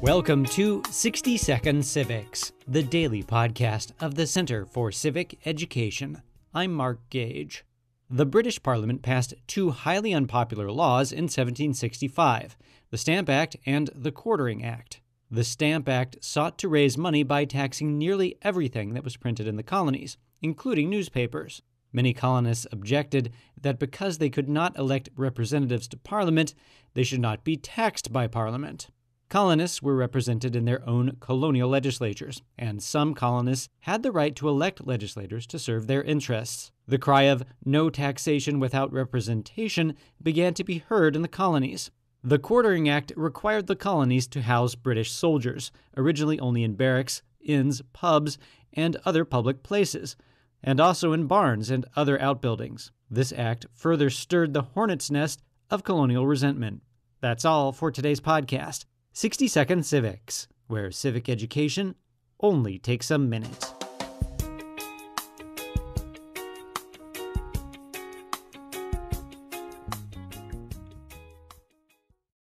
Welcome to 60 Second Civics, the daily podcast of the Center for Civic Education. I'm Mark Gage. The British Parliament passed two highly unpopular laws in 1765 the Stamp Act and the Quartering Act. The Stamp Act sought to raise money by taxing nearly everything that was printed in the colonies, including newspapers. Many colonists objected that because they could not elect representatives to Parliament, they should not be taxed by Parliament. Colonists were represented in their own colonial legislatures, and some colonists had the right to elect legislators to serve their interests. The cry of no taxation without representation began to be heard in the colonies. The Quartering Act required the colonies to house British soldiers, originally only in barracks, inns, pubs, and other public places, and also in barns and other outbuildings. This act further stirred the hornet's nest of colonial resentment. That's all for today's podcast. 60 Second Civics, where civic education only takes a minute.